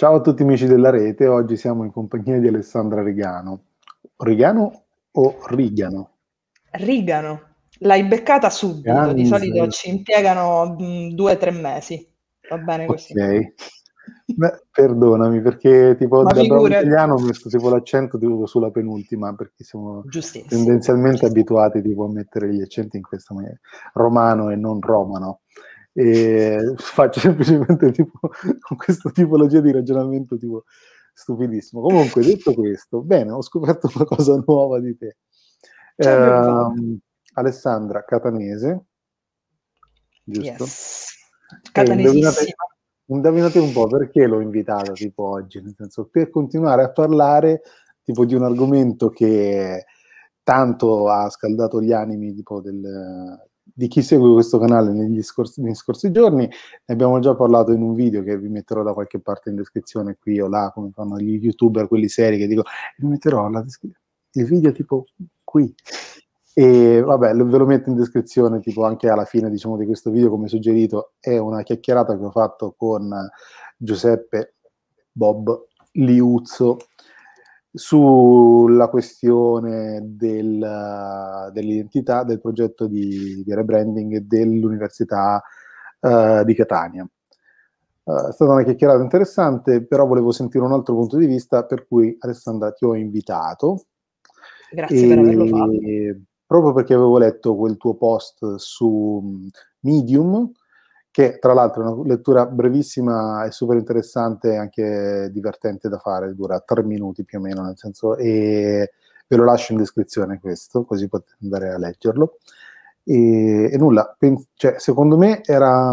Ciao a tutti amici della rete, oggi siamo in compagnia di Alessandra Rigano. Rigano o Rigano? Rigano, l'hai beccata subito, Rigano, di solito ci impiegano mm, due o tre mesi, va bene così. Ok, Beh, perdonami perché tipo Ma da figura... italiano ho messo tipo l'accento tipo, sulla penultima perché siamo tendenzialmente abituati tipo, a mettere gli accenti in questa maniera, romano e non romano e faccio semplicemente tipo, con questa tipologia di ragionamento tipo stupidissimo. Comunque, detto questo, bene, ho scoperto una cosa nuova di te. Eh, Alessandra Catanese, giusto? Yes. Catanesissima. Indovinate un po' perché l'ho invitata tipo oggi, nel senso per continuare a parlare tipo di un argomento che tanto ha scaldato gli animi tipo del, di chi segue questo canale negli scorsi, negli scorsi, giorni. Ne abbiamo già parlato in un video che vi metterò da qualche parte in descrizione, qui o là, come fanno gli youtuber, quelli seri che dico, eh, vi metterò il video tipo qui. E vabbè, ve lo metto in descrizione, tipo anche alla fine diciamo, di questo video, come suggerito, è una chiacchierata che ho fatto con Giuseppe Bob Liuzzo, sulla questione del, dell'identità, del progetto di, di rebranding dell'Università uh, di Catania. Uh, è stata una chiacchierata interessante, però volevo sentire un altro punto di vista, per cui Alessandra ti ho invitato. Grazie e, per averlo fatto. Proprio perché avevo letto quel tuo post su mm, Medium, che tra l'altro è una lettura brevissima e super interessante anche divertente da fare, dura tre minuti più o meno, nel senso, e ve lo lascio in descrizione questo, così potete andare a leggerlo. E, e nulla, cioè, secondo me era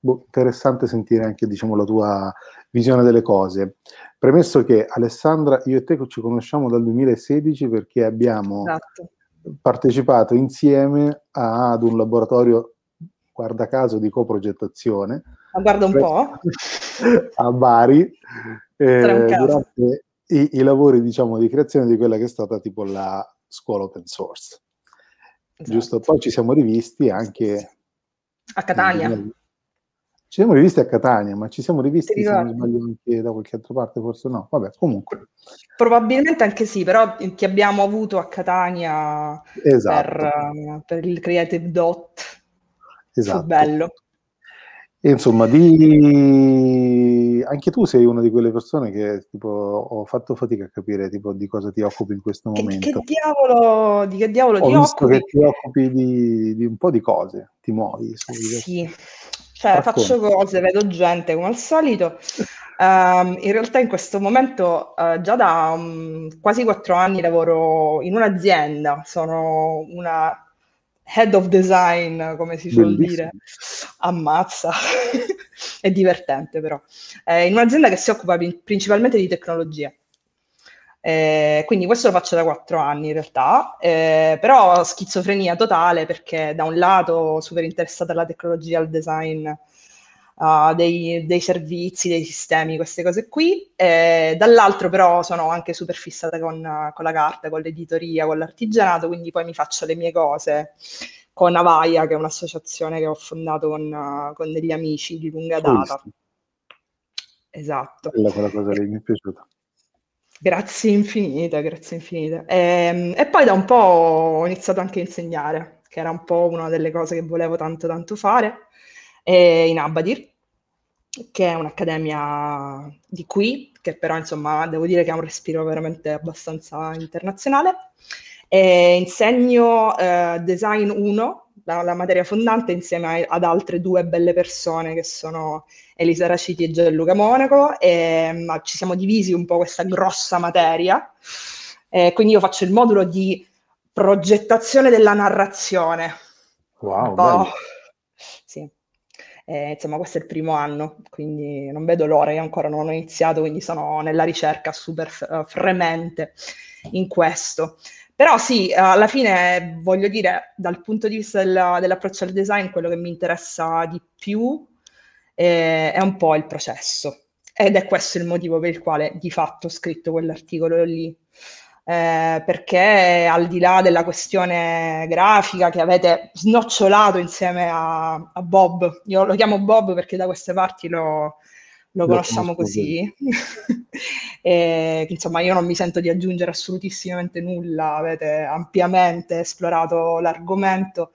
boh, interessante sentire anche diciamo, la tua visione delle cose. Premesso che Alessandra, io e te ci conosciamo dal 2016 perché abbiamo esatto. partecipato insieme ad un laboratorio guarda caso di coprogettazione. Ma guarda un po'. a Bari, eh, durante i, i, lavori diciamo, di creazione di quella che è stata tipo la scuola open source. Esatto. Giusto, poi ci siamo rivisti anche... A Catania. ci siamo rivisti a Catania, ma ci siamo rivisti se non sbaglio anche da qualche altra parte, forse no. Vabbè, comunque. Probabilmente anche sì, però ti abbiamo avuto a Catania esatto. per, per, il Creative Dot. Esatto. bello. E insomma, di... anche tu sei una di quelle persone che tipo, ho fatto fatica a capire tipo, di cosa ti occupi in questo momento. Che diavolo, di che diavolo ho ti visto occupi? che ti occupi di, di, un po' di cose, ti muovi. Ah, sì, cioè Racconti. faccio cose, vedo gente come al solito. Um, in realtà in questo momento uh, già da um, quasi quattro anni lavoro in un'azienda, sono una head of design, come si suol dire, ammazza. È divertente però. Eh, in un'azienda che si occupa principalmente di tecnologia. Eh, quindi questo lo faccio da quattro anni in realtà, eh, però schizofrenia totale perché da un lato super interessata alla tecnologia, al design, uh, dei, dei, servizi, dei sistemi, queste cose qui. E dall'altro però sono anche super fissata con, con la carta, con l'editoria, con l'artigianato, quindi poi mi faccio le mie cose con Avaia, che è un'associazione che ho fondato con, con degli amici di lunga data. Questo. Esatto. Bella quella cosa lì, mi è piaciuta. Grazie infinite, grazie infinite. E, ehm, e, poi da un po' ho iniziato anche a insegnare, che era un po' una delle cose che volevo tanto tanto fare eh, in Abadir, che è un'accademia di qui, che però insomma devo dire che ha un respiro veramente abbastanza internazionale. E insegno eh, Design 1, la, la, materia fondante, insieme ad altre due belle persone che sono Elisa Raciti e Gianluca Monaco, e, ma ci siamo divisi un po' questa grossa materia. Eh, quindi io faccio il modulo di progettazione della narrazione. Wow, eh, insomma, questo è il primo anno, quindi non vedo l'ora, io ancora non ho iniziato, quindi sono nella ricerca super f- eh, fremente in questo. Però sì, alla fine voglio dire, dal punto di vista del, dell'approccio al design, quello che mi interessa di più eh, è un po' il processo. Ed è questo il motivo per il quale di fatto ho scritto quell'articolo lì eh, perché al di là della questione grafica che avete snocciolato insieme a, a Bob, io lo chiamo Bob perché da queste parti lo, lo conosciamo così, e, insomma io non mi sento di aggiungere assolutissimamente nulla, avete ampiamente esplorato l'argomento.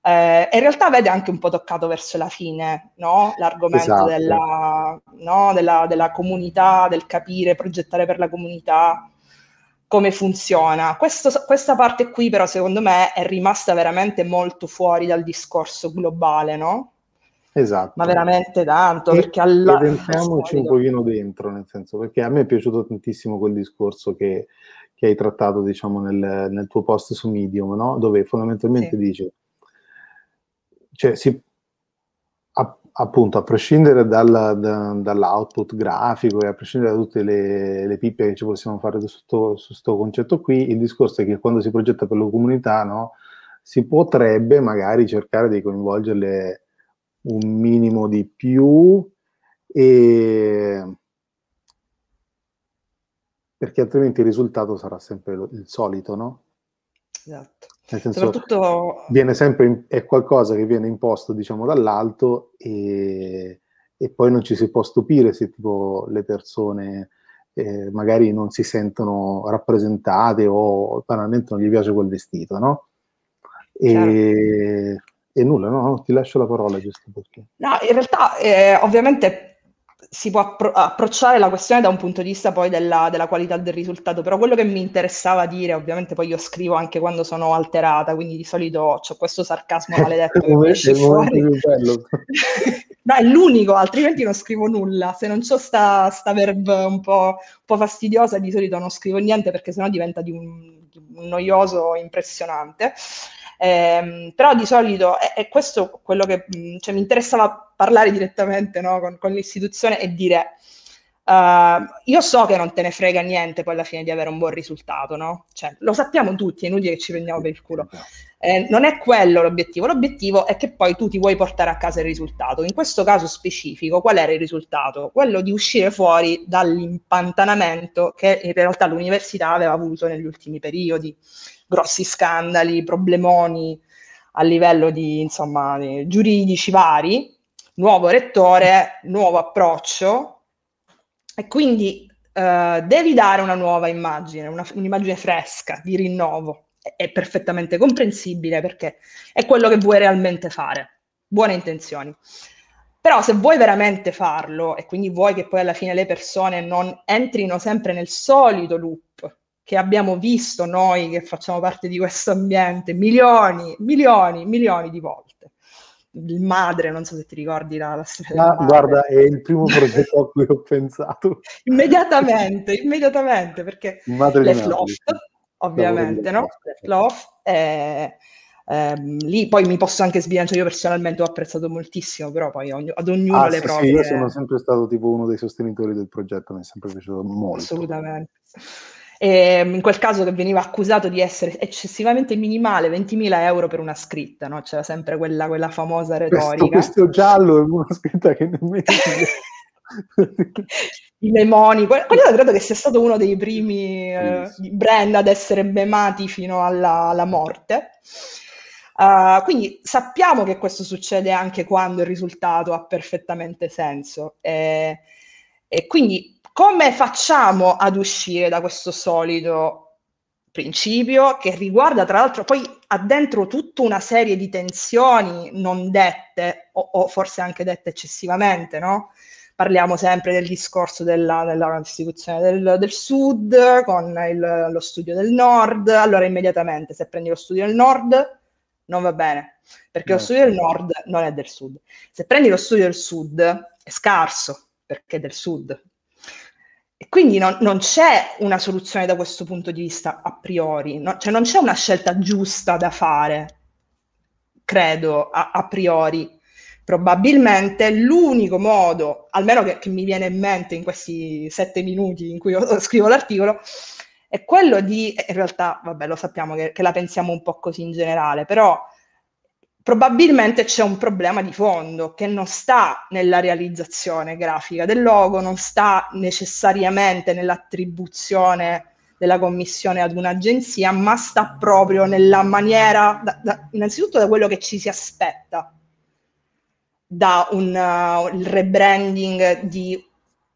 Eh, in realtà avete anche un po' toccato verso la fine, no? L'argomento esatto. della, no? della, della comunità, del capire, progettare per la comunità come funziona. Questo, questa parte qui però secondo me è rimasta veramente molto fuori dal discorso globale, no? Esatto. Ma veramente tanto, e, perché alla... Entriamoci un pochino dentro, nel senso, perché a me è piaciuto tantissimo quel discorso che, che hai trattato, diciamo, nel, nel, tuo post su Medium, no? Dove fondamentalmente sì. dice, cioè, si, appunto, a prescindere dalla, da, dall'output grafico e a prescindere da tutte le, le pippe che ci possiamo fare su questo concetto qui, il discorso è che quando si progetta per la comunità, no, si potrebbe magari cercare di coinvolgerle un minimo di più e... perché altrimenti il risultato sarà sempre lo, il solito, no? Esatto. Nel senso, Soprattutto... viene sempre in, è qualcosa che viene imposto diciamo, dall'alto e, e, poi non ci si può stupire se tipo, le persone eh, magari non si sentono rappresentate o banalmente non gli piace quel vestito, no? E, e, nulla, no? Ti lascio la parola giusto perché. No, in realtà eh, ovviamente si può appro- approcciare la questione da un punto di vista poi della, della, qualità del risultato, però quello che mi interessava dire, ovviamente poi io scrivo anche quando sono alterata, quindi di solito ho questo sarcasmo maledetto. che mi esce fuori. no, è l'unico, altrimenti non scrivo nulla. Se non ho sta, sta verb un po', un po', fastidiosa, di solito non scrivo niente perché sennò diventa di un, di un noioso impressionante. Eh, però di solito, e, e questo quello che mm, cioè, mi interessava parlare direttamente no, con, con l'istituzione e dire... Uh, io so che non te ne frega niente poi alla fine di avere un buon risultato, no? Cioè, lo sappiamo tutti, è inutile che ci prendiamo per il culo. Eh, non è quello l'obiettivo, l'obiettivo è che poi tu ti vuoi portare a casa il risultato. In questo caso specifico, qual era il risultato? Quello di uscire fuori dall'impantanamento che in realtà l'università aveva avuto negli ultimi periodi grossi scandali, problemoni a livello di, insomma, giuridici vari, nuovo rettore, nuovo approccio e quindi eh, devi dare una nuova immagine, una, un'immagine fresca, di rinnovo. È, è perfettamente comprensibile perché è quello che vuoi realmente fare. Buone intenzioni. Però se vuoi veramente farlo e quindi vuoi che poi alla fine le persone non entrino sempre nel solito loop che abbiamo visto noi che facciamo parte di questo ambiente milioni, milioni, milioni di volte. Il madre, non so se ti ricordi la, la storia. Ah, guarda, è il primo progetto a cui ho pensato. immediatamente, immediatamente, perché madre le flop, ovviamente, no? Le flop, eh, ehm, lì poi mi posso anche sbilanciare, io personalmente ho apprezzato moltissimo, però poi ogni, ad ognuno ah, le sì, proprie... Sì, io sono sempre stato tipo uno dei sostenitori del progetto, mi è sempre piaciuto molto. Assolutamente eh, in quel caso che veniva accusato di essere eccessivamente minimale, 20.000 euro per una scritta, no? c'era sempre quella, quella famosa retorica. Questo, questo, giallo è una scritta che non nemmeno... I memoni, quello credo che sia stato uno dei primi eh, brand ad essere memati fino alla, alla morte. Uh, quindi sappiamo che questo succede anche quando il risultato ha perfettamente senso. Eh, e quindi come facciamo ad uscire da questo solido principio che riguarda tra l'altro poi ha dentro tutta una serie di tensioni non dette o, o forse anche dette eccessivamente, no? Parliamo sempre del discorso della, della Costituzione del, del, Sud con il, lo studio del Nord. Allora, immediatamente, se prendi lo studio del Nord, non va bene, perché no. lo studio del Nord non è del Sud. Se prendi lo studio del Sud, è scarso, perché è del Sud, e quindi non, non, c'è una soluzione da questo punto di vista a priori, no? cioè non c'è una scelta giusta da fare, credo, a, a priori. Probabilmente l'unico modo, almeno che, che, mi viene in mente in questi sette minuti in cui scrivo l'articolo, è quello di, in realtà, vabbè, lo sappiamo che, che la pensiamo un po' così in generale, però probabilmente c'è un problema di fondo che non sta nella realizzazione grafica del logo, non sta necessariamente nell'attribuzione della commissione ad un'agenzia, ma sta proprio nella maniera, da, da, innanzitutto da quello che ci si aspetta da un uh, rebranding di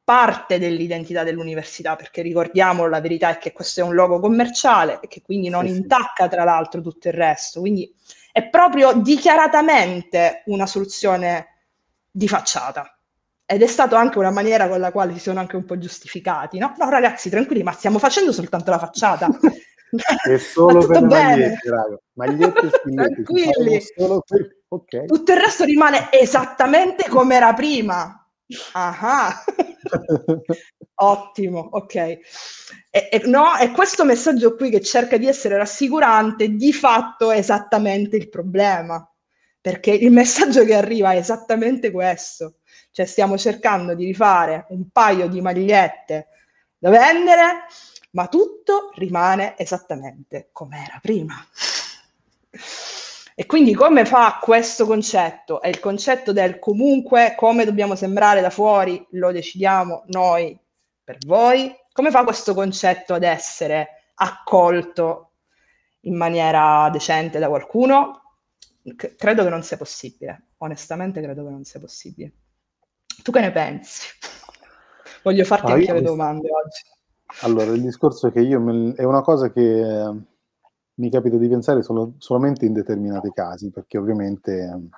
parte dell'identità dell'università, perché ricordiamo la verità è che questo è un logo commerciale e che quindi non sì, intacca tra l'altro tutto il resto. Quindi è proprio dichiaratamente una soluzione di facciata. Ed è stata anche una maniera con la quale si sono anche un po' giustificati, no? No, ragazzi, tranquilli, ma stiamo facendo soltanto la facciata. è solo per le magliette, raga. Magliette e spilletti. tranquilli. Per... Okay. Tutto il resto rimane esattamente come era prima. Ah Ottimo, ok. E, e, no, è questo messaggio qui che cerca di essere rassicurante, di fatto è esattamente il problema, perché il messaggio che arriva è esattamente questo. Cioè stiamo cercando di rifare un paio di magliette da vendere, ma tutto rimane esattamente come era prima. E quindi come fa questo concetto? È il concetto del comunque come dobbiamo sembrare da fuori, lo decidiamo noi per voi. Come fa questo concetto ad essere accolto in maniera decente da qualcuno? C- credo che non sia possibile, onestamente credo che non sia possibile. Tu che ne pensi? Voglio farti anche le domande oggi. Allora, il discorso è che io me... è una cosa che mi capita di pensare solo, solamente in determinati casi, perché ovviamente ehm,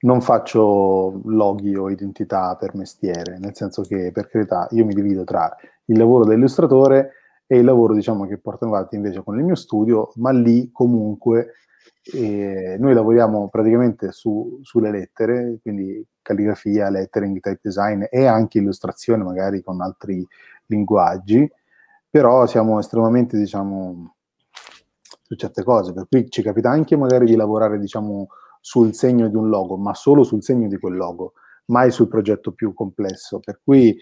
non faccio loghi o identità per mestiere, nel senso che per carità io mi divido tra il lavoro dell'illustratore e il lavoro diciamo, che porto avanti invece con il mio studio, ma lì comunque eh, noi lavoriamo praticamente su, sulle lettere, quindi calligrafia, lettering, type design e anche illustrazione magari con altri linguaggi però siamo estremamente, diciamo, su certe cose, per cui ci capita anche magari di lavorare, diciamo, sul segno di un logo, ma solo sul segno di quel logo, mai sul progetto più complesso, per cui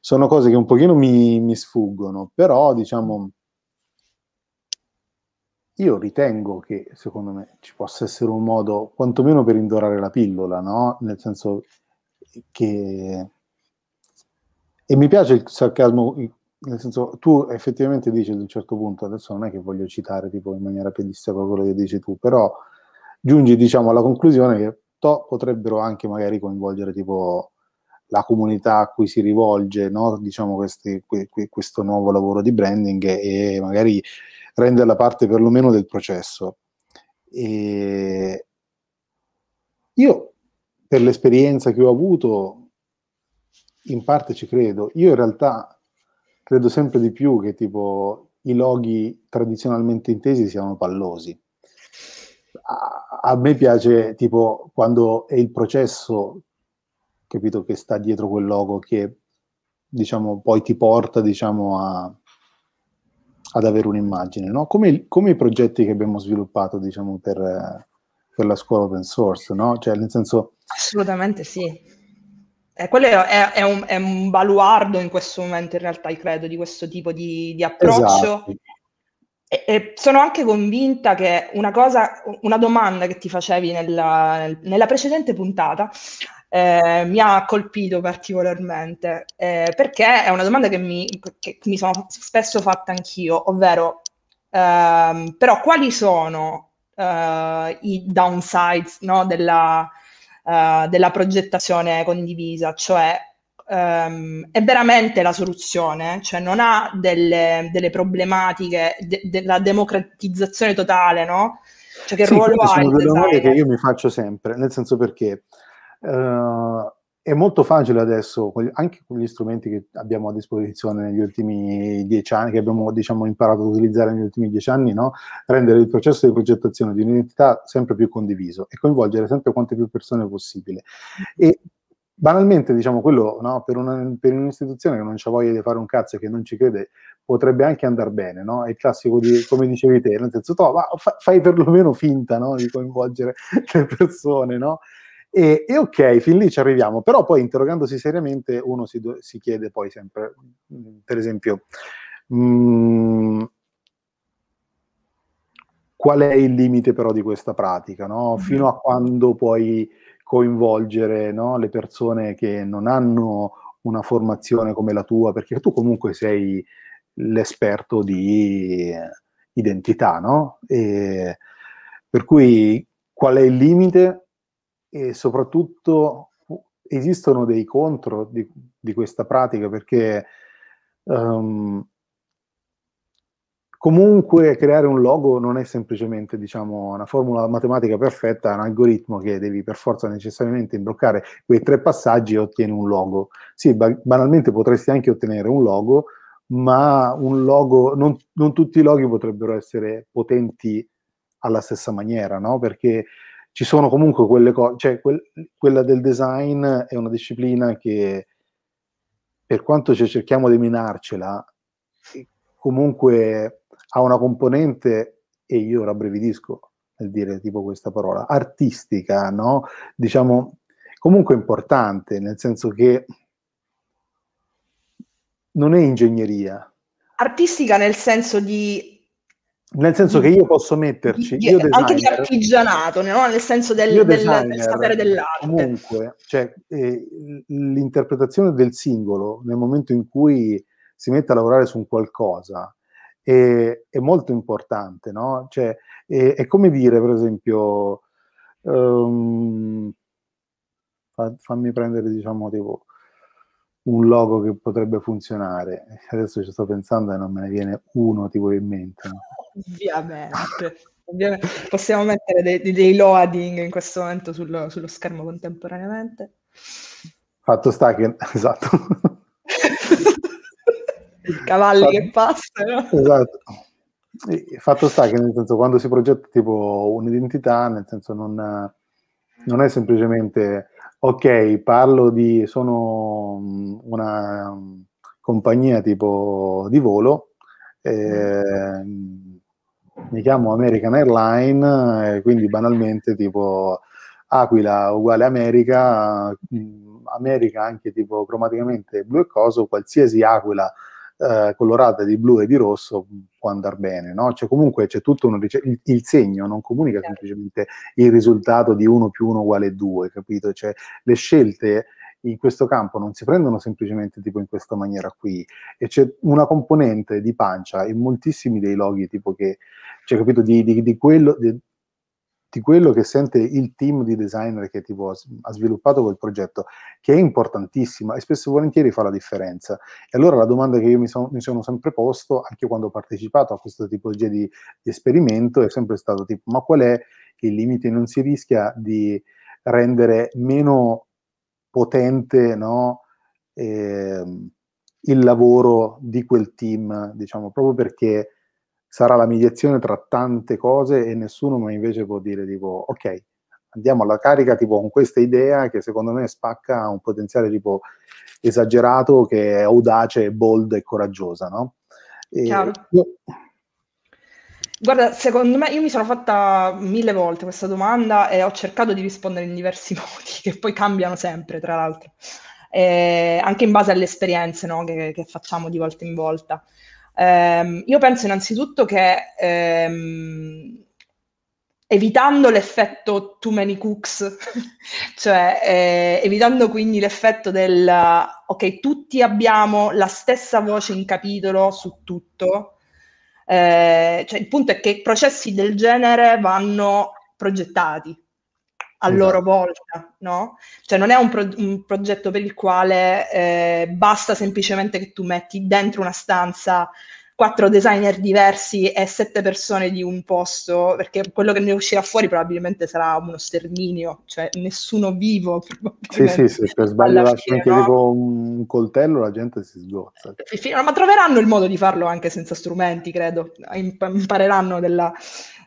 sono cose che un pochino mi, mi sfuggono, però, diciamo, io ritengo che secondo me ci possa essere un modo, quantomeno per indorare la pillola, no? Nel senso che... E mi piace il sarcasmo nel senso, tu effettivamente dici ad un certo punto, adesso non è che voglio citare tipo in maniera pedissequa quello che dici tu, però giungi diciamo alla conclusione che to, potrebbero anche magari coinvolgere tipo la comunità a cui si rivolge no? diciamo questi, que, que, questo nuovo lavoro di branding e, magari renderla parte perlomeno del processo. E io per l'esperienza che ho avuto in parte ci credo, io in realtà credo sempre di più che tipo i loghi tradizionalmente intesi siano pallosi. A, a me piace tipo quando è il processo, capito, che sta dietro quel logo che diciamo poi ti porta diciamo a, ad avere un'immagine, no? come, come, i progetti che abbiamo sviluppato diciamo, per, per, la scuola open source, no? cioè, nel senso... Assolutamente sì. Eh, quello è, è, un, è, un, baluardo in questo momento, in realtà, credo, di questo tipo di, di approccio. Esatto. E, e, sono anche convinta che una cosa, una domanda che ti facevi nella, nella precedente puntata eh, mi ha colpito particolarmente, eh, perché è una domanda che mi, che mi, sono spesso fatta anch'io, ovvero, ehm, però quali sono eh, i downsides no, della, eh, della progettazione condivisa, cioè um, è veramente la soluzione, cioè non ha delle, delle problematiche de- della democratizzazione totale, no? Cioè che sì, ruolo ha? Sono delle domande che io mi faccio sempre, nel senso perché... Uh, è molto facile adesso, anche con gli strumenti che abbiamo a disposizione negli ultimi dieci anni, che abbiamo diciamo, imparato ad utilizzare negli ultimi dieci anni, no? rendere il processo di progettazione di un'identità sempre più condiviso e coinvolgere sempre quante più persone possibile. E banalmente, diciamo, quello no? per, una, per, un'istituzione che non ha voglia di fare un cazzo e che non ci crede, potrebbe anche andare bene, no? È il classico di, come dicevi te, nel senso, to, fai perlomeno finta no? di coinvolgere le persone, no? E, e, ok, fin lì ci arriviamo, però poi interrogandosi seriamente uno si, do, si chiede poi sempre, mm, per esempio, mh, mm, qual è il limite però di questa pratica, no? Mm-hmm. fino a quando puoi coinvolgere no? le persone che non hanno una formazione come la tua, perché tu comunque sei l'esperto di identità, no? E, per cui qual è il limite? e soprattutto esistono dei contro di, di questa pratica perché um, comunque creare un logo non è semplicemente diciamo, una formula matematica perfetta, è un algoritmo che devi per forza necessariamente imbroccare quei tre passaggi e ottieni un logo. Sì, ba- banalmente potresti anche ottenere un logo, ma un logo, non, non tutti i loghi potrebbero essere potenti alla stessa maniera, no? perché ci sono comunque quelle cose, cioè quel, quella del design è una disciplina che per quanto cerchiamo di minarcela, comunque ha una componente, e io rabbrividisco nel dire tipo questa parola, artistica, no? Diciamo, comunque importante, nel senso che non è ingegneria. Artistica nel senso di nel senso che io posso metterci di, io designer, anche di artigianato, no? nel senso del, del, del sapere dell'arte. Comunque, cioè, eh, l'interpretazione del singolo nel momento in cui si mette a lavorare su un qualcosa è, è molto importante, no? Cioè, è, è, come dire, per esempio, um, fa, fammi prendere, diciamo, tipo, un logo che potrebbe funzionare. Adesso ci sto pensando e non me ne viene uno tipo in mente. No? Ovviamente. Ovviamente. Possiamo mettere dei, dei, loading in questo momento sullo, sullo schermo contemporaneamente. Fatto sta che, esatto. Cavalli Fatto... che passano. Esatto. fatto sta che nel senso quando si progetta tipo un'identità, nel senso non, non è semplicemente ok, parlo di sono mm, una mm, compagnia tipo di volo, eh, mm. Ehm, mi chiamo American Airlines, eh, quindi banalmente tipo Aquila uguale America, mm, America anche tipo cromaticamente blu e coso, qualsiasi Aquila eh, colorata di blu e di rosso mm, può andare bene, no? Cioè comunque c'è tutto un rice- il, il, segno non comunica certo. semplicemente il risultato di 1 più 1 uguale 2, capito? Cioè le scelte in questo campo non si prendono semplicemente tipo in questa maniera qui e c'è una componente di pancia in moltissimi dei loghi tipo che cioè capito, di, di, di, quello, di, quello, che sente il team di designer che tipo, ha sviluppato quel progetto, che è importantissima e spesso e volentieri fa la differenza. E allora la domanda che io mi, son, mi sono sempre posto, anche quando ho partecipato a questa tipologia di, esperimento, è sempre stato tipo, ma qual è il limite? Non si rischia di rendere meno potente, no? Eh, il lavoro di quel team, diciamo, proprio perché sarà la mediazione tra tante cose e nessuno ma invece può dire tipo ok, andiamo alla carica tipo con questa idea che secondo me spacca un potenziale tipo esagerato che è audace, bold e coraggiosa, no? E io... Guarda, secondo me io mi sono fatta mille volte questa domanda e ho cercato di rispondere in diversi modi, che poi cambiano sempre, tra l'altro, eh, anche in base alle esperienze no, che, che facciamo di volta in volta. Ehm, io penso innanzitutto che ehm, evitando l'effetto too many cooks, cioè eh, evitando quindi l'effetto del ok, tutti abbiamo la stessa voce in capitolo su tutto. Eh, cioè, il punto è che processi del genere vanno progettati, a esatto. loro volta, no? Cioè non è un, pro- un progetto per il quale eh, basta semplicemente che tu metti dentro una stanza quattro designer diversi e sette persone di un posto, perché quello che ne uscirà fuori probabilmente sarà uno sterminio, cioè nessuno vivo. Sì, sì, se per sbaglio lasci anche no? con un coltello la gente si sgozza. Ma troveranno il modo di farlo anche senza strumenti, credo, impareranno della,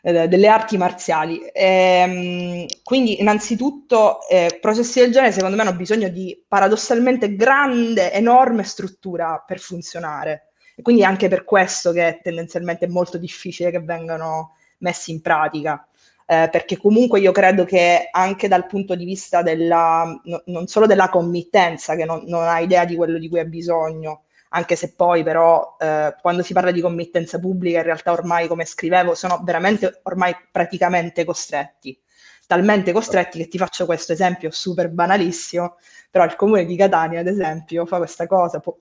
eh, delle arti marziali. E, ehm, quindi innanzitutto eh, processi del genere secondo me hanno bisogno di paradossalmente grande, enorme struttura per funzionare quindi è anche per questo che tendenzialmente è molto difficile che vengano messi in pratica. Eh, perché comunque io credo che anche dal punto di vista della, no, non solo della committenza, che non, non, ha idea di quello di cui ha bisogno, anche se poi però eh, quando si parla di committenza pubblica in realtà ormai, come scrivevo, sono veramente ormai praticamente costretti, talmente costretti che ti faccio questo esempio super banalissimo, però il comune di Catania, ad esempio, fa questa cosa, po-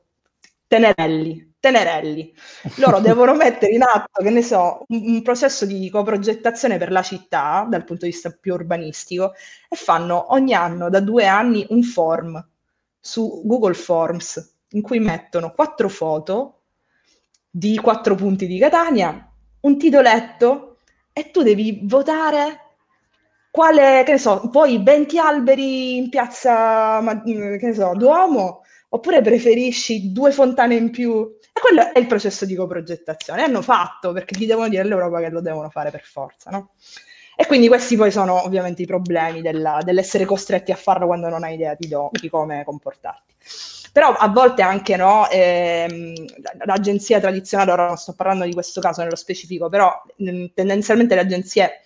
Tenerelli, Tenerelli. Loro devono mettere in atto, che ne so, un, un, processo di coprogettazione per la città dal punto di vista più urbanistico e fanno ogni anno da due anni un form su Google Forms in cui mettono quattro foto di quattro punti di Catania, un titoletto e tu devi votare quale, che ne so, poi 20 alberi in piazza, che ne so, Duomo oppure preferisci due fontane in più? E quello è il processo di coprogettazione. Hanno fatto, perché gli devono dire all'Europa che lo devono fare per forza, no? E quindi questi poi sono ovviamente i problemi della, dell'essere costretti a farlo quando non hai idea di, do, di come comportarti. Però a volte anche no, ehm, l'agenzia tradizionale, ora non sto parlando di questo caso nello specifico, però mh, tendenzialmente le agenzie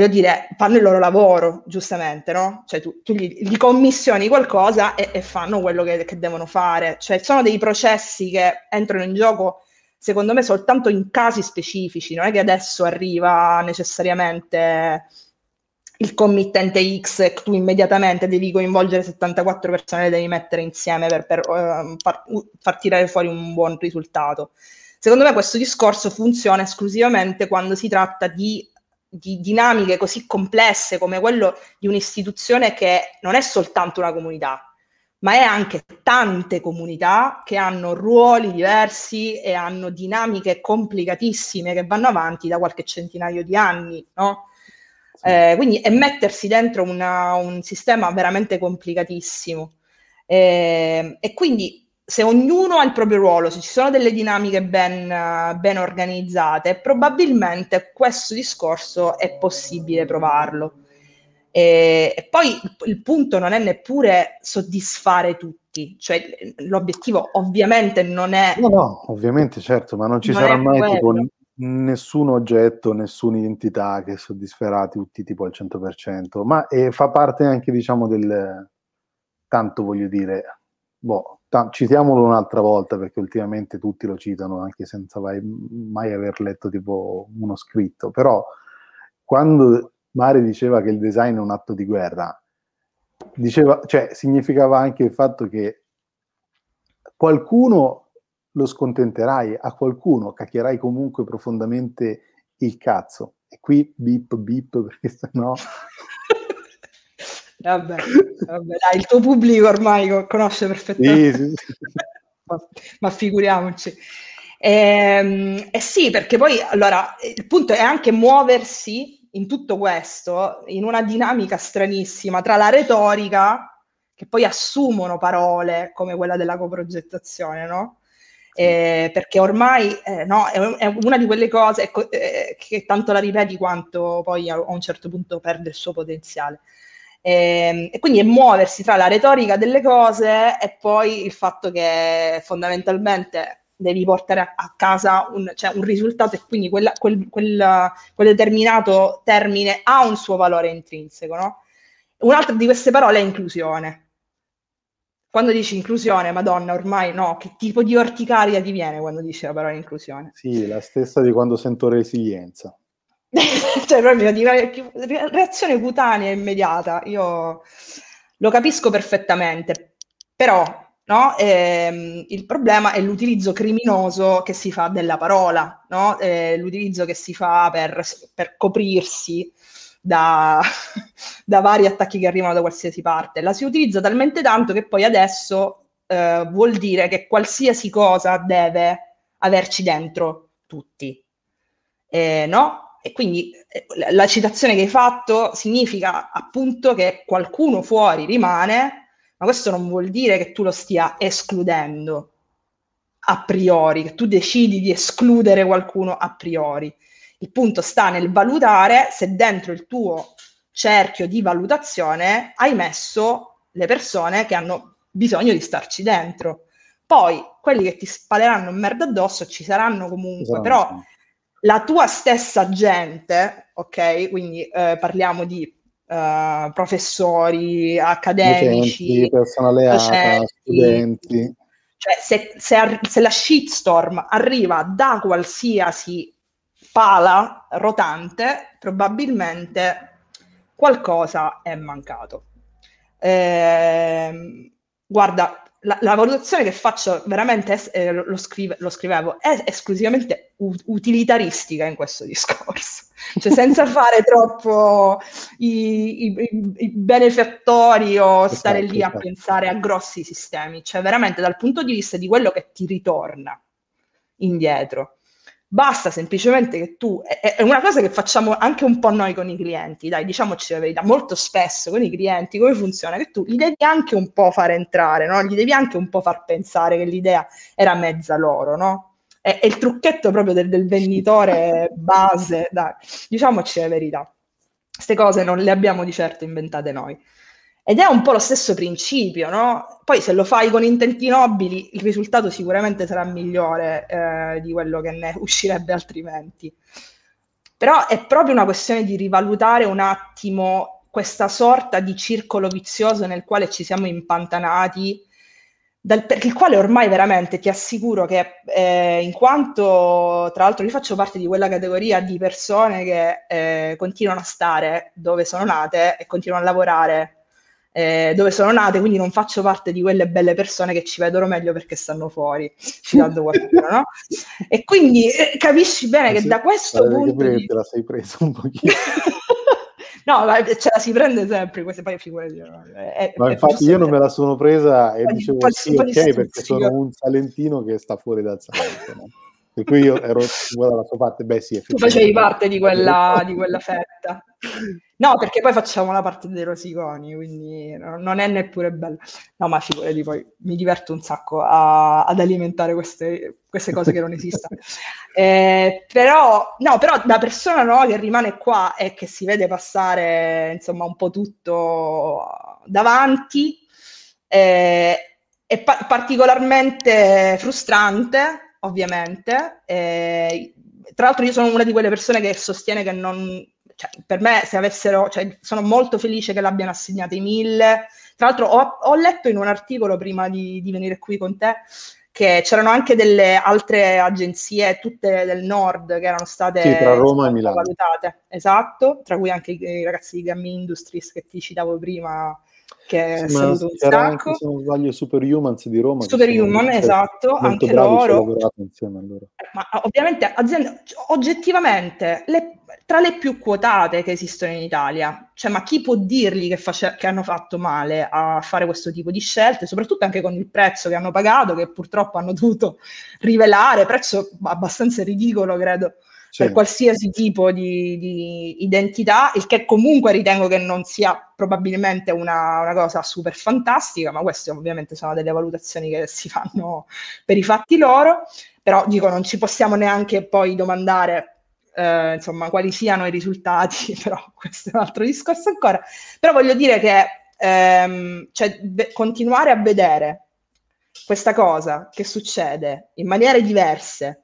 voglio dire, fanno il loro lavoro, giustamente, no? Cioè tu, tu gli, gli, commissioni qualcosa e, e fanno quello che, che, devono fare. Cioè sono dei processi che entrano in gioco, secondo me, soltanto in casi specifici, non è che adesso arriva necessariamente il committente X e tu immediatamente devi coinvolgere 74 persone, le devi mettere insieme per, per uh, far, uh, far tirare fuori un buon risultato. Secondo me questo discorso funziona esclusivamente quando si tratta di di dinamiche così complesse come quello di un'istituzione che non è soltanto una comunità, ma è anche tante comunità che hanno ruoli diversi e hanno dinamiche complicatissime che vanno avanti da qualche centinaio di anni, no? Eh, quindi è mettersi dentro una, un sistema veramente complicatissimo. Eh, e quindi se ognuno ha il proprio ruolo, se ci sono delle dinamiche ben, ben organizzate, probabilmente questo discorso è possibile provarlo. E, e poi il, il punto non è neppure soddisfare tutti, cioè l'obiettivo ovviamente non è... No, no, ovviamente certo, ma non ci non sarà mai tipo, nessun oggetto, nessuna identità che soddisferà tutti tipo al 100%, ma eh, fa parte anche diciamo del... tanto voglio dire, boh citiamolo un'altra volta perché ultimamente tutti lo citano anche senza mai, mai aver letto tipo uno scritto, però quando Mari diceva che il design è un atto di guerra, diceva, cioè, significava anche il fatto che qualcuno lo scontenterai, a qualcuno cacchierai comunque profondamente il cazzo. E qui bip bip perché sennò Vabbè, vabbè, dai, il tuo pubblico ormai conosce perfettamente. Sì, sì. ma, ma, figuriamoci. E, ehm, eh, sì, perché poi allora il punto è anche muoversi in tutto questo, in una dinamica stranissima tra la retorica, che poi assumono parole come quella della coprogettazione, no? Eh, perché ormai eh, no, è, è, una di quelle cose ecco, eh, che tanto la ripeti quanto poi a, a, un certo punto perde il suo potenziale. E, ehm, e quindi è muoversi tra la retorica delle cose e poi il fatto che fondamentalmente devi portare a, casa un, cioè un, risultato e quindi quella, quel, quel, quel, determinato termine ha un suo valore intrinseco. No? Un'altra di queste parole è inclusione. Quando dici inclusione, madonna, ormai no, che tipo di orticaria ti viene quando dici la parola inclusione? Sì, la stessa di quando sento resilienza. cioè proprio di re- reazione cutanea immediata, io lo capisco perfettamente, però no, ehm, il problema è l'utilizzo criminoso che si fa della parola, no? eh, l'utilizzo che si fa per, per coprirsi da, da, vari attacchi che arrivano da qualsiasi parte, la si utilizza talmente tanto che poi adesso eh, vuol dire che qualsiasi cosa deve averci dentro tutti. Eh, no, e quindi eh, la citazione che hai fatto significa appunto che qualcuno fuori rimane, ma questo non vuol dire che tu lo stia escludendo a priori, che tu decidi di escludere qualcuno a priori. Il punto sta nel valutare se dentro il tuo cerchio di valutazione hai messo le persone che hanno bisogno di starci dentro. Poi quelli che ti spaleranno merda addosso ci saranno comunque, esatto. però la tua stessa gente, ok? Quindi eh, parliamo di Uh, professori, accademici, personale ATA, studenti. Cioè, se, se, se, la shitstorm arriva da qualsiasi pala rotante, probabilmente qualcosa è mancato. Eh, guarda, la, la, valutazione che faccio veramente, es- eh, lo, scrive, lo, scrivevo, è esclusivamente ut- utilitaristica in questo discorso, cioè senza fare troppo i, i, i benefattori o esatto, stare lì esatto. a pensare a grossi sistemi, cioè veramente dal punto di vista di quello che ti ritorna indietro. Basta semplicemente che tu, è, una cosa che facciamo anche un po' noi con i clienti, dai, diciamoci la verità, molto spesso con i clienti come funziona? Che tu li devi anche un po' far entrare, no? Gli devi anche un po' far pensare che l'idea era mezza loro, no? È, è il trucchetto proprio del, del venditore base, dai, diciamoci la verità. Queste cose non le abbiamo di certo inventate noi. Ed è un po' lo stesso principio, no? Poi se lo fai con intenti nobili, il risultato sicuramente sarà migliore eh, di quello che ne uscirebbe altrimenti. Però è proprio una questione di rivalutare un attimo questa sorta di circolo vizioso nel quale ci siamo impantanati, dal, per il quale ormai veramente ti assicuro che, eh, in quanto tra l'altro io faccio parte di quella categoria di persone che eh, continuano a stare dove sono nate e continuano a lavorare eh, dove sono nate, quindi non faccio parte di quelle belle persone che ci vedono meglio perché stanno fuori, citando qualcuno, no? E quindi eh, capisci bene eh che sì, da questo vale, eh, punto... Che di... te la sei presa un pochino. no, ma eh, ce la si prende sempre, queste poi figure È, ma infatti io non me la sono presa e dicevo sì, ok, perché sono un salentino che sta fuori dal Salento, no? Per cui io ero dalla sua parte, beh sì, Tu facevi parte di quella, di quella, fetta. No, perché poi facciamo la parte dei rosiconi, quindi non è neppure bello. No, ma figurati poi, mi diverto un sacco a, ad alimentare queste, queste, cose che non esistono. eh, però, no, però da persona no, che rimane qua e che si vede passare, insomma, un po' tutto davanti, eh, è pa- particolarmente frustrante ovviamente. E, eh, tra l'altro io sono una di quelle persone che sostiene che non... Cioè, per me se avessero... Cioè, sono molto felice che l'abbiano assegnato i mille. Tra l'altro ho, ho, letto in un articolo prima di, di venire qui con te che c'erano anche delle altre agenzie, tutte del nord, che erano state sì, tra Roma e Milano. valutate. Esatto, tra cui anche i, i ragazzi di Gammi Industries che ti citavo prima, che sì, sono un sacco. Anche, se non sbaglio, Superhumans di Roma. Superhuman, esatto, anche loro. loro. Ma ovviamente, aziende, oggettivamente, le tra le più quotate che esistono in Italia. Cioè, ma chi può dirgli che, face- che, hanno fatto male a fare questo tipo di scelte, soprattutto anche con il prezzo che hanno pagato, che purtroppo hanno dovuto rivelare, prezzo abbastanza ridicolo, credo, sì. per qualsiasi tipo di, di, identità, il che comunque ritengo che non sia probabilmente una, una cosa super fantastica, ma queste ovviamente sono delle valutazioni che si fanno per i fatti loro. Però dico, non ci possiamo neanche poi domandare eh, insomma, quali siano i risultati, però questo è un altro discorso ancora. Però voglio dire che ehm, cioè, be- continuare a vedere questa cosa che succede in maniere diverse,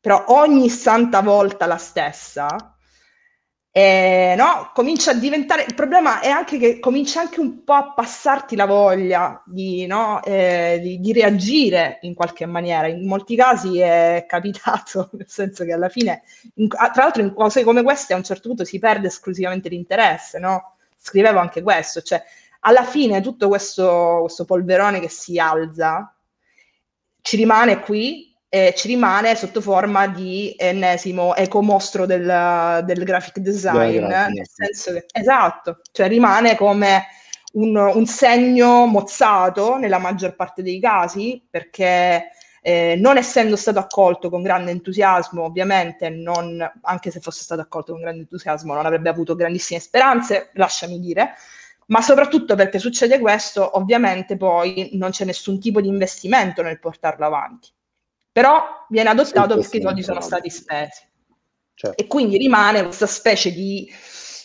però ogni santa volta la stessa, eh, no? comincia a diventare, il problema è anche che comincia anche un po' a passarti la voglia di, no? eh, di, di reagire in qualche maniera. In molti casi è capitato, nel senso che alla fine, in, ah, tra l'altro in cose come queste a un certo punto si perde esclusivamente l'interesse, no? Scrivevo anche questo, cioè alla fine tutto questo, questo polverone che si alza ci rimane qui eh, ci rimane sotto forma di ennesimo ecomostro del, del graphic design, Beh, nel senso che esatto, cioè rimane come un, un, segno mozzato nella maggior parte dei casi, perché eh, non essendo stato accolto con grande entusiasmo, ovviamente, non, anche se fosse stato accolto con grande entusiasmo, non avrebbe avuto grandissime speranze, lasciami dire ma soprattutto perché succede questo, ovviamente poi non c'è nessun tipo di investimento nel portarlo avanti però viene adottato perché i soldi sono stati spesi. Certo. E quindi rimane questa specie di,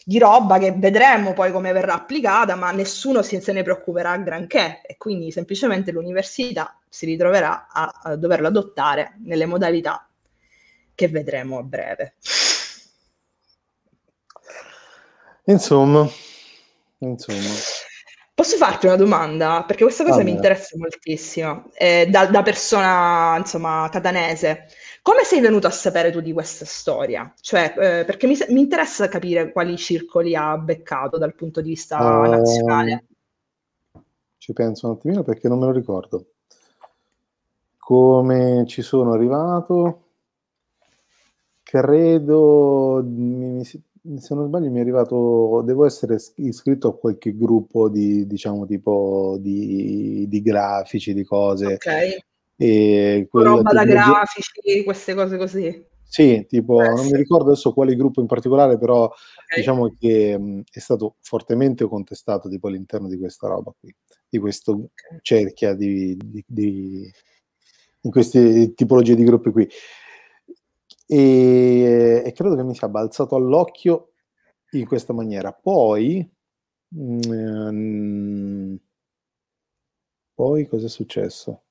di, roba che vedremo poi come verrà applicata, ma nessuno si, se ne preoccuperà granché e quindi semplicemente l'università si ritroverà a, a doverlo adottare nelle modalità che vedremo a breve. Insomma, insomma. Posso farti una domanda? Perché questa cosa Vabbè. mi interessa moltissimo, eh, da, da, persona, insomma, catanese. Come sei venuto a sapere tu di questa storia? Cioè, eh, perché mi, mi, interessa capire quali circoli ha beccato dal punto di vista uh, nazionale. Ci penso un attimino perché non me lo ricordo. Come ci sono arrivato? Credo... Mi, mi, se non sbaglio mi è arrivato, devo essere iscritto a qualche gruppo di, diciamo, tipo di, di grafici, di cose. Ok. E roba da grafici, queste cose così. Sì, tipo, eh, non sì. mi ricordo adesso quale gruppo in particolare, però okay. diciamo che mh, mm, è stato fortemente contestato tipo all'interno di questa roba qui, di questa okay. cerchia di, di, di in queste tipologie di gruppi qui e, e credo che mi sia balzato all'occhio in questa maniera. Poi, mh, mm, poi cosa è successo?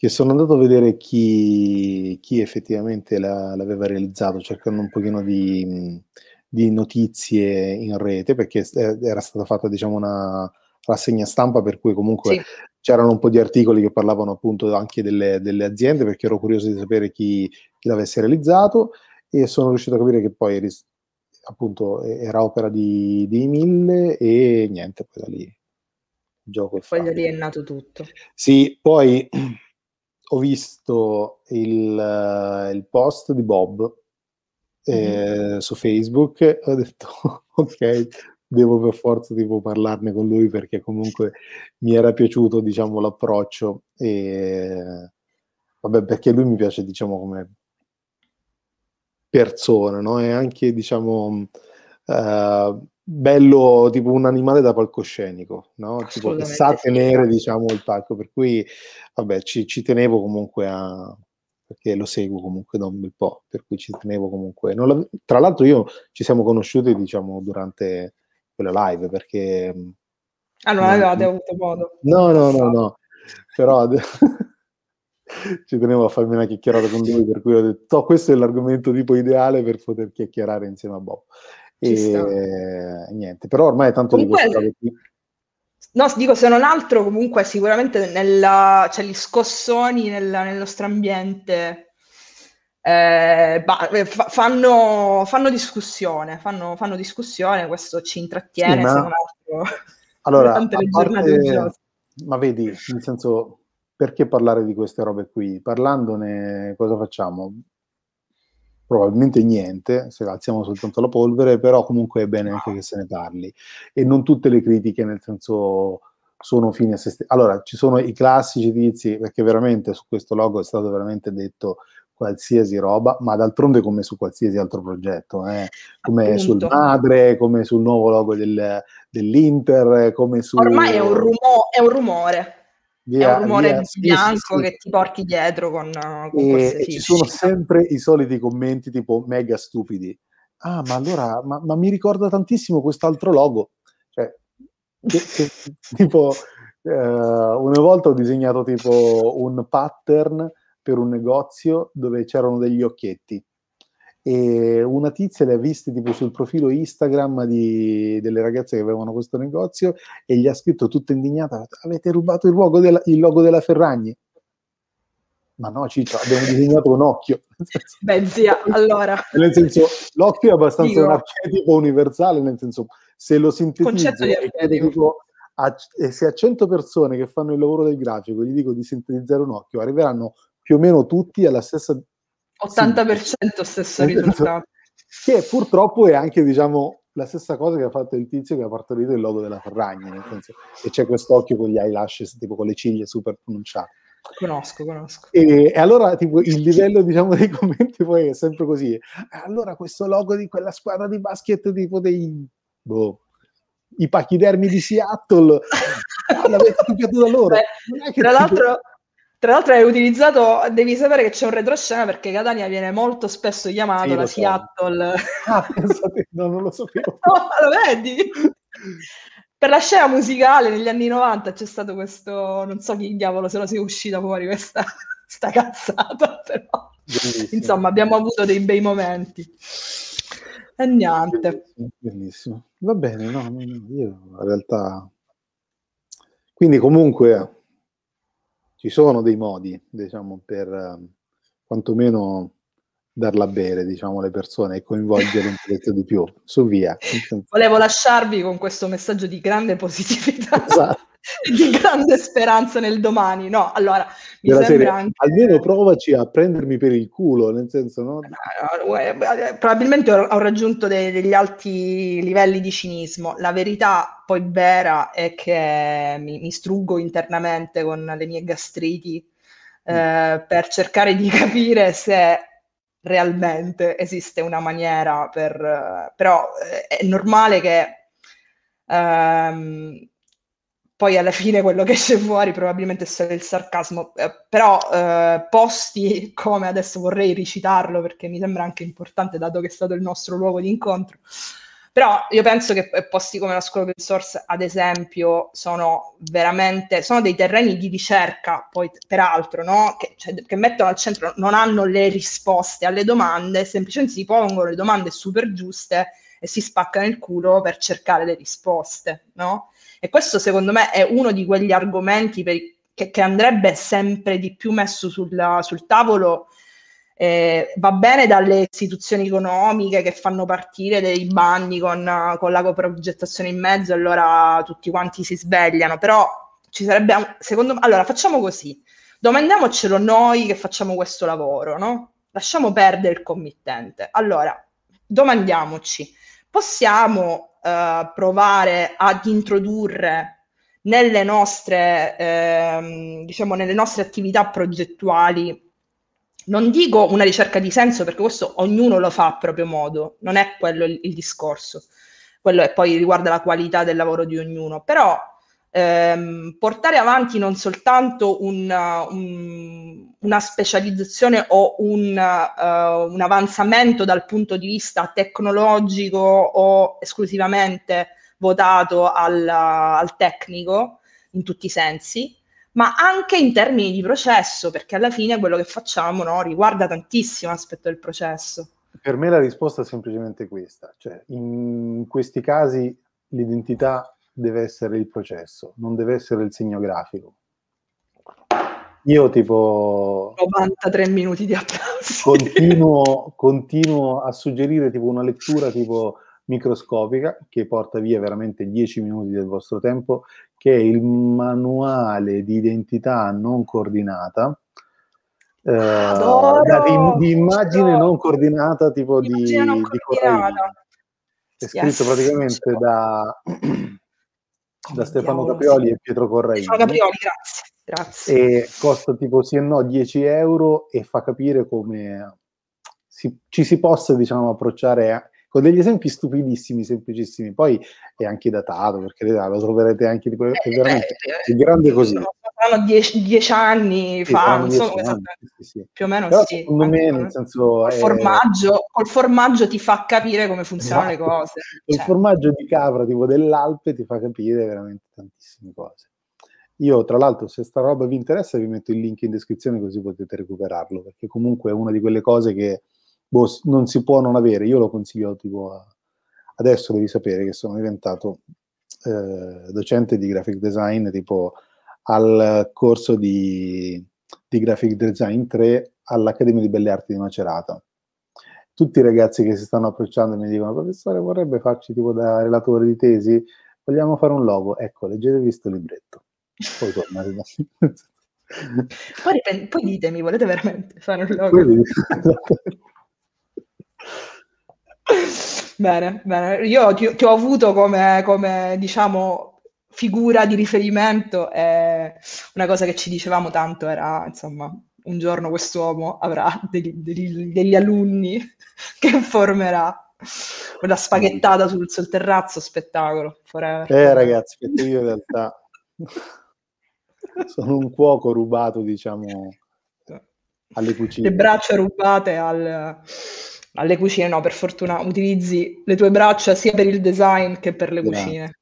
Che sono andato a vedere chi, chi effettivamente la, l'aveva realizzato, cercando un pochino di, di, notizie in rete, perché era stata fatta diciamo una rassegna stampa, per cui comunque sì. c'erano un po' di articoli che parlavano appunto anche delle, delle aziende, perché ero curioso di sapere chi, chi, l'avesse realizzato e sono riuscito a capire che poi appunto era opera di, di Mille e niente, poi da lì il gioco. Poi da lì è nato tutto. Sì, poi ho visto il, il post di Bob eh, mm-hmm. su Facebook ho detto ok, devo per forza tipo, parlarne con lui perché comunque mi era piaciuto diciamo, l'approccio e vabbè perché lui mi piace diciamo come persona no? è anche diciamo uh, bello tipo un animale da palcoscenico no? tipo, che sa tenere sì. Esatto. diciamo il palco per cui vabbè ci, ci tenevo comunque a perché lo seguo comunque da un bel po', per cui ci tenevo comunque. La, tra l'altro io ci siamo conosciuti, diciamo, durante quella live perché... Mm, allora ah, non avevate avuto modo. No, no, no, no. Però ci tenevo a farmi una chiacchierata con lui, per cui ho detto, oh, questo è l'argomento tipo ideale per poter chiacchierare insieme a Bob. e niente, però ormai è tanto Comunque, di questo. No, dico se non altro, comunque sicuramente nella, cioè, gli scossoni nella, nel nostro ambiente eh, bah, eh, fanno, fanno, discussione, fanno, fanno, discussione, questo ci intrattiene. Sì, ma... allora, a parte... ma vedi, nel senso, perché parlare di queste robe qui? Parlandone, cosa facciamo? probabilmente niente, se alziamo soltanto la polvere, però comunque è bene anche che se ne parli. E non tutte le critiche, nel senso, sono fine a se stesse. Allora, ci sono i classici tizi, perché veramente su questo logo è stato veramente detto qualsiasi roba, ma d'altronde come su qualsiasi altro progetto, eh? come Appunto. sul madre, come sul nuovo logo del, dell'Inter, come su... Ormai è un, rumo- è un rumore. Via, è un rumore via, bianco sì, sì. che ti porti dietro con, con e, e ci sono sempre i soliti commenti tipo mega stupidi. Ah, ma allora, ma, ma mi ricorda tantissimo quest'altro logo. Cioè, che, che, tipo, eh, una volta ho disegnato tipo un pattern per un negozio dove c'erano degli occhietti. E una tizia le ha viste tipo sul profilo Instagram di, delle ragazze che avevano questo negozio e gli ha scritto tutta indignata: Avete rubato il logo della, il logo della Ferragni ma no Ciccio, abbiamo disegnato un occhio. Beh zia, allora... Nel senso, l'occhio è abbastanza Dico. un archetipo universale, nel senso, se lo sintetizzo e se a 100 persone che fanno il lavoro del grafico gli dico di sintetizzare un occhio, arriveranno più o meno tutti alla stessa... 80% sì. stesso eh, risultato. Che purtroppo è anche, diciamo, la stessa cosa che ha fatto il tizio che ha partorito il logo della Ferragna, nel senso che c'è quest'occhio con gli eyelashes, tipo con le ciglia super pronunciate. Conosco, conosco. E, e allora tipo, il livello diciamo, dei commenti poi è sempre così. Allora questo logo di quella squadra di basket tipo dei... Boh, i pachidermi di Seattle l'avete copiato da loro. Beh, tra tipo... l'altro tra l'altro hai utilizzato, devi sapere che c'è un retroscena perché Catania viene molto spesso chiamata sì, la so. Seattle. Ah, pensate, no, non lo sapevo. no, lo vedi? per la scena musicale negli anni 90 c'è stato questo, non so chi diavolo se la sia uscita fuori questa, questa cazzata, però Bellissimo. insomma abbiamo avuto dei bei momenti. E niente. Bellissimo. Va bene, no, io in realtà... Quindi comunque ci sono dei modi, diciamo, per ehm, quantomeno darla a bere, diciamo, alle persone e coinvolgere un po' di più. Su via. Volevo lasciarvi con questo messaggio di grande positività. Esatto. di grande speranza nel domani, no? Allora, mi sembra serie, anche... Almeno provaci a prendermi per il culo, nel senso, no? Eh, eh, eh, probabilmente ho, raggiunto de- degli alti livelli di cinismo. La verità poi vera è che mi, mi struggo internamente con le mie gastriti mm. eh, per cercare di capire se realmente esiste una maniera per... però è normale che... Ehm, poi alla fine quello che c'è fuori probabilmente è solo il sarcasmo, eh, però eh, posti come adesso vorrei ricitarlo perché mi sembra anche importante dato che è stato il nostro luogo di incontro, però io penso che eh, posti come la scuola open source ad esempio sono veramente, sono dei terreni di ricerca poi peraltro, no? che, cioè, che mettono al centro, non hanno le risposte alle domande, semplicemente si pongono le domande super giuste e si spaccano il culo per cercare le risposte, no? E questo secondo me è uno di quegli argomenti per, che, che, andrebbe sempre di più messo sulla, sul tavolo eh, va bene dalle istituzioni economiche che fanno partire dei banni con, con, la coprogettazione in mezzo, allora tutti quanti si svegliano, però ci sarebbe, secondo me, allora facciamo così, domandiamocelo noi che facciamo questo lavoro, no? Lasciamo perdere il committente. Allora, domandiamoci, possiamo eh, provare ad introdurre nelle nostre, ehm, diciamo, nelle nostre attività progettuali non dico una ricerca di senso perché questo ognuno lo fa a proprio modo, non è quello il, il discorso, quello è poi riguarda la qualità del lavoro di ognuno, però Ehm, portare avanti non soltanto una, uh, un, una specializzazione o un, uh, un, avanzamento dal punto di vista tecnologico o esclusivamente votato al, uh, al tecnico in tutti i sensi, ma anche in termini di processo, perché alla fine quello che facciamo no, riguarda tantissimo l'aspetto del processo. Per me la risposta è semplicemente questa, cioè in questi casi l'identità deve essere il processo, non deve essere il segno grafico. Io tipo... 93 minuti di applausi. Continuo, continuo a suggerire tipo una lettura tipo microscopica che porta via veramente 10 minuti del vostro tempo, che è il manuale di identità non coordinata. Eh, di, di, immagine Adoro. non coordinata tipo di, non coordinata. È scritto yes. praticamente da da Stefano Caprioli e Pietro Correia. Stefano Caprioli, grazie. grazie. E costa tipo sì e no 10 euro e fa capire come si, ci si possa diciamo, approcciare a, con degli esempi stupidissimi, semplicissimi. Poi è anche datato perché lo troverete anche di quello eh, che è veramente è grande così saranno dieci, dieci, anni sì, fa, non so sì, più o meno Però sì. Secondo me, nel senso, col, è... Eh, formaggio, col formaggio ti fa capire come funzionano esatto. le cose. Il cioè. formaggio di capra tipo dell'Alpe ti fa capire veramente tantissime cose. Io, tra l'altro, se sta roba vi interessa, vi metto il link in descrizione così potete recuperarlo, perché comunque è una di quelle cose che boh, non si può non avere. Io lo consiglio tipo a... adesso devi sapere che sono diventato eh, docente di graphic design tipo al corso di, di Graphic Design 3 all'Accademia di Belle Arti di Macerata. Tutti i ragazzi che si stanno approcciando mi dicono, professore, vorrebbe farci tipo da relatore di tesi? Vogliamo fare un logo? Ecco, leggetevi questo libretto. Poi tornate da... poi, poi ditemi, volete veramente fare un logo? Quindi, bene, bene. Io ti, ti ho avuto come, come diciamo, figura di riferimento è una cosa che ci dicevamo tanto, era insomma un giorno quest'uomo avrà degli, degli, degli alunni che formerà quella spaghettata sul, sul terrazzo, spettacolo. Forever. Eh ragazzi, perché io in realtà sono un cuoco rubato, diciamo, alle cucine. Le braccia rubate al, alle cucine, no, per fortuna utilizzi le tue braccia sia per il design che per le Grazie. cucine.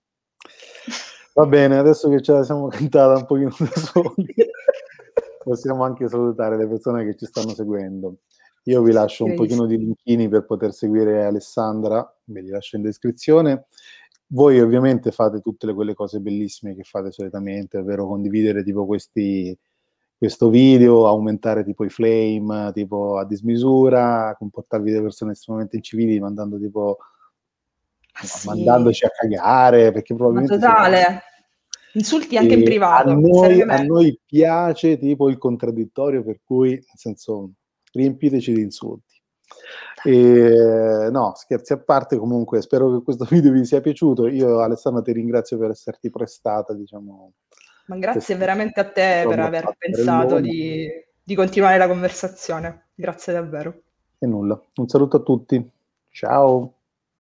Va bene, adesso che ce la siamo cantata un pochino da soli, possiamo anche salutare le persone che ci stanno seguendo. Io vi lascio un pochino di linkini per poter seguire Alessandra, ve li lascio in descrizione. Voi ovviamente fate tutte quelle cose bellissime che fate solitamente, ovvero condividere tipo questi, questo video, aumentare tipo i flame tipo a dismisura, comportarvi da persone estremamente incivili mandando tipo Ah, sì. mandandoci a cagare, perché probabilmente... Ma totale. Siamo... Insulti anche in privato. A noi, a noi, piace tipo il contraddittorio, per cui, nel senso, riempiteci di insulti. E, no, scherzi a parte, comunque spero che questo video vi sia piaciuto. Io Alessandra ti ringrazio per esserti prestata, diciamo. Ma grazie veramente a te per aver pensato di, di continuare la conversazione. Grazie davvero. E nulla. Un saluto a tutti. Ciao.